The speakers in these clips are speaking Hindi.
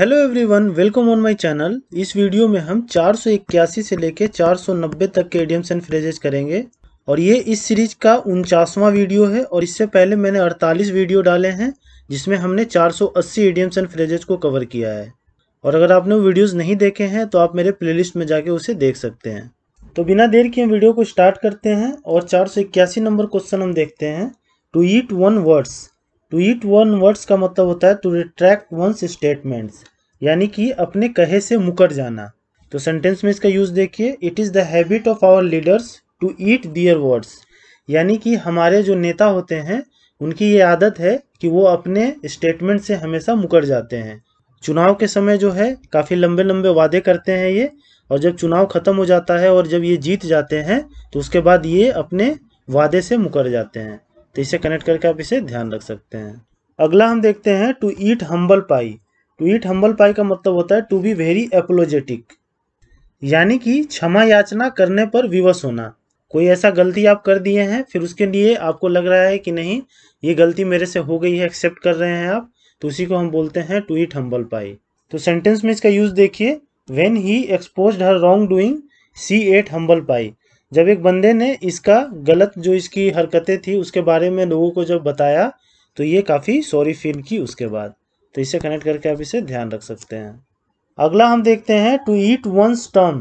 hello everyone welcome on my channel इस वीडियो में हम चार से लेके 490 तक के एडियम्स एंड फ्रेजेस करेंगे और ये इस सीरीज का उनचासवां वीडियो है और इससे पहले मैंने 48 वीडियो डाले हैं जिसमें हमने 480 एडियम्स एंड फ्रेजेस को कवर किया है और अगर आपने वो वीडियोज़ नहीं देखे हैं तो आप मेरे प्ले में जाके उसे देख सकते हैं तो बिना देर के वीडियो को स्टार्ट करते हैं और चार नंबर क्वेश्चन हम देखते हैं to eat one words to eat one words का मतलब होता है टू रिट्रैक्ट वंस स्टेटमेंट्स यानी कि अपने कहे से मुकर जाना तो सेंटेंस में इसका यूज़ देखिए it is the habit of our leaders to eat their words यानी कि हमारे जो नेता होते हैं उनकी ये आदत है कि वो अपने स्टेटमेंट से हमेशा मुकर जाते हैं चुनाव के समय जो है काफ़ी लंबे लंबे वादे करते हैं ये और जब चुनाव ख़त्म हो जाता है और जब ये जीत जाते हैं तो उसके बाद ये अपने वादे से मुकर जाते हैं तो इसे कनेक्ट करके आप इसे ध्यान रख सकते हैं अगला हम देखते हैं to eat humble pie to eat humble pie का मतलब होता है टू बी वेरी एपोलोजेटिक यानी कि क्षमा याचना करने पर विवश होना कोई ऐसा गलती आप कर दिए हैं फिर उसके लिए आपको लग रहा है कि नहीं ये गलती मेरे से हो गई है एक्सेप्ट कर रहे हैं आप तो उसी को हम बोलते हैं टू ईट हम्बल पाई तो सेंटेंस में इसका यूज देखिए when he expose her wrong doing she ate humble pie जब एक बंदे ने इसका गलत जो इसकी हरकतें थी उसके बारे में लोगों को जब बताया तो ये काफ़ी सॉरी फील की उसके बाद तो इसे कनेक्ट करके आप इसे ध्यान रख सकते हैं अगला हम देखते हैं to eat one's term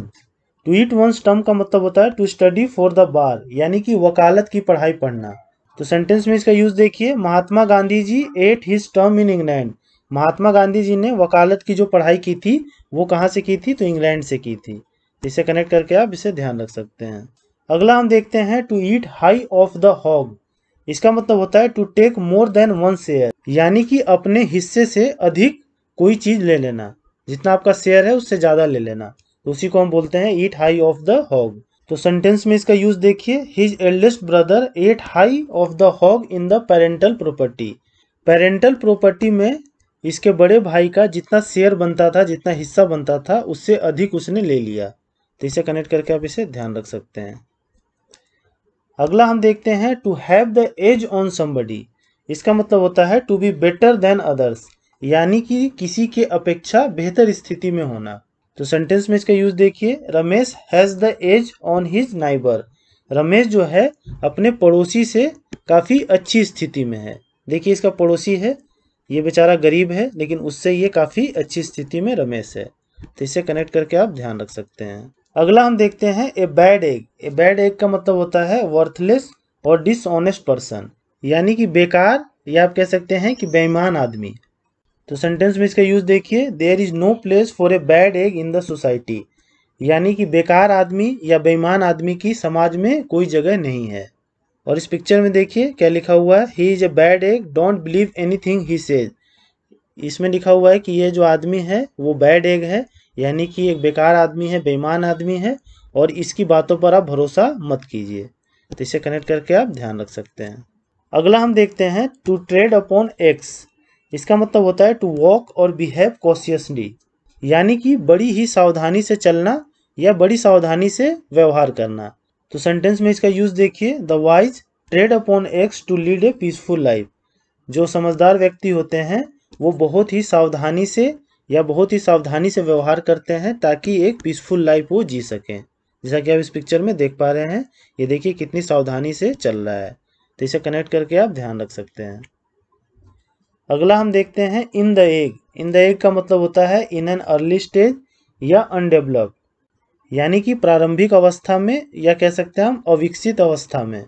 to eat one's term का मतलब होता है to study for the bar यानी कि वकालत की पढ़ाई पढ़ना तो सेंटेंस में इसका यूज देखिए Mahatma Gandhi ji ate his term in England Mahatma Gandhi ji ने वकालत की जो पढ़ाई की थी वो कहाँ से की थी तो इंग्लैंड से की थी इसे कनेक्ट करके आप इसे ध्यान रख सकते हैं अगला हम देखते हैं to eat high of the hog इसका मतलब होता है to take more than one share यानी कि अपने हिस्से से अधिक कोई चीज ले लेना जितना आपका शेयर है उससे ज्यादा ले लेना तो उसी को हम बोलते हैं eat high of the hog तो सेंटेंस में इसका यूज देखिए his eldest brother ate high of the hog in the parental property parental property में इसके बड़े भाई का जितना शेयर बनता था जितना हिस्सा बनता था उससे अधिक उसने ले लिया तो इसे कनेक्ट करके आप इसे ध्यान रख सकते हैं अगला हम देखते हैं to have the edge on somebody इसका मतलब होता है to be better than others यानी कि किसी के अपेक्षा बेहतर स्थिति में होना तो सेंटेंस में इसका यूज देखिए Ramesh has the edge on his neighbour Ramesh जो है अपने पड़ोसी से काफ़ी अच्छी स्थिति में है देखिए इसका पड़ोसी है ये बेचारा गरीब है लेकिन उससे ये काफ़ी अच्छी स्थिति में रमेश है तो इसे कनेक्ट करके आप ध्यान रख सकते हैं अगला हम देखते हैं a bad egg a bad egg का मतलब होता है वर्थलेस और डिसऑनेस्ट पर्सन यानी कि बेकार या आप कह सकते हैं कि बेईमान आदमी तो सेंटेंस में इसका यूज़ देखिए there is no place for a bad egg in the society यानी कि बेकार आदमी या बेईमान आदमी की समाज में कोई जगह नहीं है और इस पिक्चर में देखिए क्या लिखा हुआ है he is a bad egg don't believe anything he says इसमें लिखा हुआ है कि ये जो आदमी है वो बैड एग है यानी कि एक बेकार आदमी है बेईमान आदमी है और इसकी बातों पर आप भरोसा मत कीजिए तो इसे कनेक्ट करके आप ध्यान रख सकते हैं अगला हम देखते हैं टू ट्रेड अपॉन एक्स इसका मतलब होता है टू वॉक और बिहेव कॉशियसली यानी कि बड़ी ही सावधानी से चलना या बड़ी सावधानी से व्यवहार करना तो सेंटेंस में इसका यूज देखिए the wise tread upon eggs to lead a peaceful life जो समझदार व्यक्ति होते हैं वो बहुत ही सावधानी से या बहुत ही सावधानी से व्यवहार करते हैं ताकि एक पीसफुल लाइफ वो जी सकें जैसा कि आप इस पिक्चर में देख पा रहे हैं ये देखिए कितनी सावधानी से चल रहा है तो इसे कनेक्ट करके आप ध्यान रख सकते हैं अगला हम देखते हैं in the egg in the egg का मतलब होता है इन एन अर्ली स्टेज या अनडेवलप यानी कि प्रारंभिक अवस्था में या कह सकते हैं हम अविकसित अवस्था में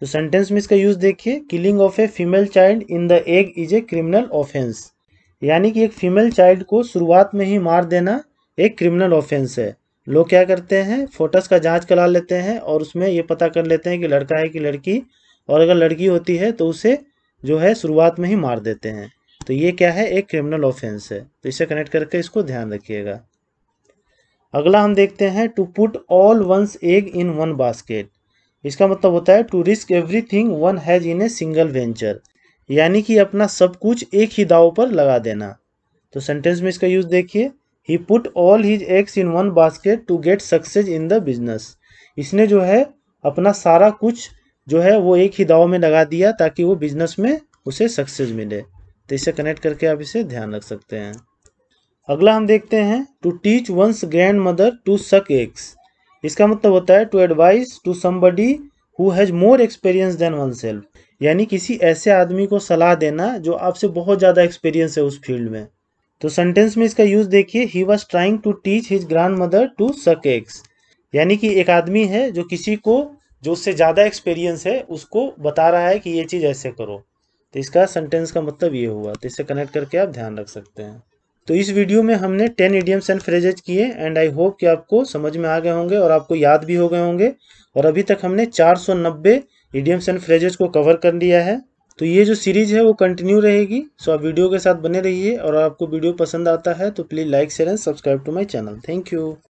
तो सेंटेंस में इसका यूज देखिए killing of a female child in the egg is a criminal offence यानी कि एक फीमेल चाइल्ड को शुरुआत में ही मार देना एक क्रिमिनल ऑफेंस है लोग क्या करते हैं फोटोस का जांच करा लेते हैं और उसमें ये पता कर लेते हैं कि लड़का है कि लड़की और अगर लड़की होती है तो उसे जो है शुरुआत में ही मार देते हैं तो ये क्या है एक क्रिमिनल ऑफेंस है तो इसे कनेक्ट करके इसको ध्यान रखिएगा अगला हम देखते हैं to put all one's egg in one basket इसका मतलब होता है to risk everything one has in a single venture यानी कि अपना सब कुछ एक ही दाव पर लगा देना तो सेंटेंस में इसका यूज देखिए he put all his eggs in one basket to get success in the business इसने जो है अपना सारा कुछ जो है वो एक ही दाव में लगा दिया ताकि वो बिजनेस में उसे सक्सेस मिले तो इसे कनेक्ट करके आप इसे ध्यान रख सकते हैं अगला हम देखते हैं to teach one's grandmother to suck eggs इसका मतलब होता है to advice to somebody who has more experience than oneself यानी किसी ऐसे आदमी को सलाह देना जो आपसे बहुत ज़्यादा एक्सपीरियंस है उस फील्ड में तो सेंटेंस में इसका यूज़ देखिए he was trying to teach his grandmother to suck eggs यानी कि एक आदमी है जो किसी को जो उससे ज़्यादा एक्सपीरियंस है उसको बता रहा है कि ये चीज़ ऐसे करो तो इसका सेंटेंस का मतलब ये हुआ तो इसे कनेक्ट करके आप ध्यान रख सकते हैं तो इस वीडियो में हमने टेन इडियम्स एंड फ्रेजेज किए एंड आई होप कि आपको समझ में आ गए होंगे और आपको याद भी हो गए होंगे और अभी तक हमने नब्बे इडियम्स एंड फ्रेजेस को कवर कर लिया है तो ये जो सीरीज है वो कंटिन्यू रहेगी सो आप वीडियो के साथ बने रहिए और आपको वीडियो पसंद आता है तो please like share and subscribe to my channel thank you